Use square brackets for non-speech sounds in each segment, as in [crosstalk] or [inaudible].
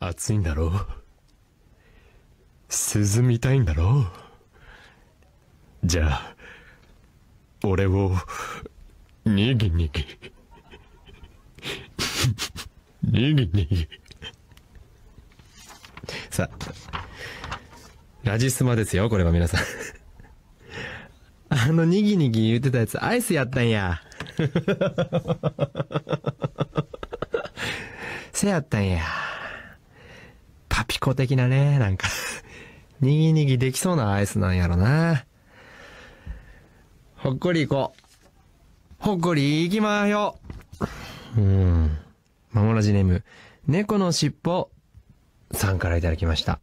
暑いんだろう涼みたいんだろうじゃあ俺をにぎにぎ [laughs] にぎにぎさあラジスマですよこれは皆さんあのにぎにぎ言ってたやつアイスやったんや [laughs] せやったんやピコ的なね、なんかにぎにぎできそうなアイスなんやろな。ほっこり行こう。ほっこり行きまよ。うん。まもなじネーム、猫のしっぽさんからいただきました。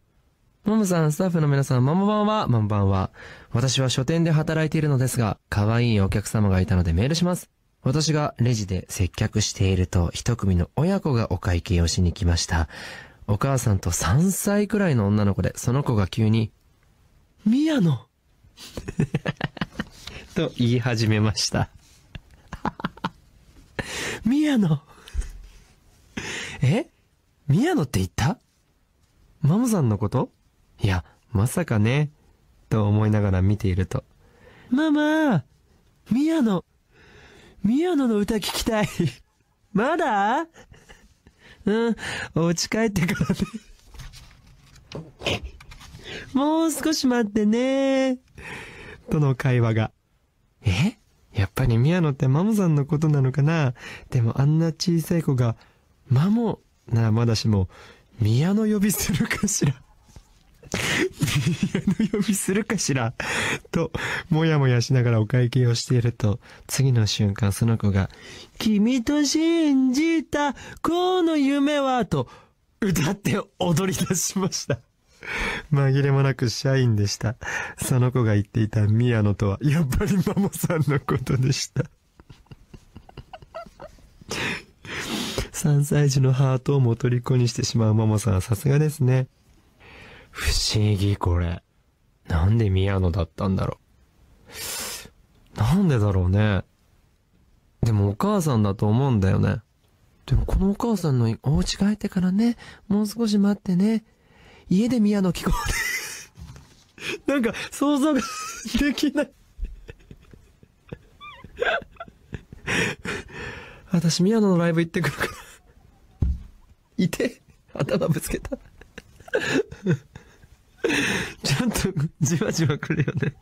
ももさん、スタッフの皆さん、まもばんは、まもばんは。私は書店で働いているのですが、可愛いお客様がいたのでメールします。私がレジで接客していると、一組の親子がお会計をしに来ました。お母さんと3歳くらいの女の子で、その子が急に、宮野 [laughs] と言い始めました。宮 [laughs] 野え宮野って言ったマモさんのこといや、まさかね、と思いながら見ていると。ママ宮野宮野の歌聞きたい [laughs] まだうん、お家帰ってからね。もう少し待ってねとの会話が。えやっぱり宮野ってマモさんのことなのかなでもあんな小さい子が、マモならまだしも、宮野呼びするかしらの呼びするかしらと、もやもやしながらお会計をしていると、次の瞬間その子が、君と信じたこの夢は、と、歌って踊り出しました。紛れもなく社員でした。その子が言っていた宮野とは、やっぱりマモさんのことでした。3 [laughs] 歳児のハートをもとりこにしてしまうマモさんはさすがですね。不思議これ。なんで宮野だったんだろう。なんでだろうね。でもお母さんだと思うんだよね。でもこのお母さんのお家帰ってからね、もう少し待ってね。家で宮野聞こう。[laughs] なんか想像が [laughs] できない [laughs] 私宮野のライブ行ってくるから。いて頭ぶつけたじわじわくるよね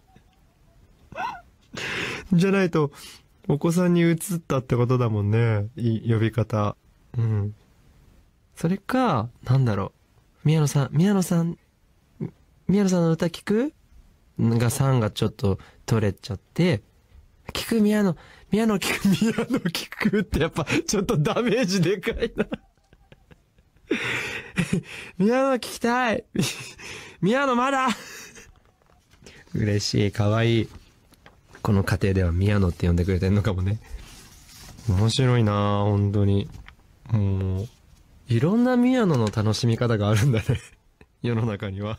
じゃないと、お子さんに移ったってことだもんね。呼び方。うん。それか、なんだろう。宮野さん、宮野さん、宮野さんの歌聞くが、さんがちょっと取れちゃって、聞く宮野、宮野聞く、宮野聞くってやっぱちょっとダメージでかいな [laughs] 宮野聞きたい [laughs] 宮野まだ嬉しい、かわいい。この家庭では宮野って呼んでくれてんのかもね。面白いなぁ、本当に。もう、いろんな宮野の楽しみ方があるんだね。世の中には。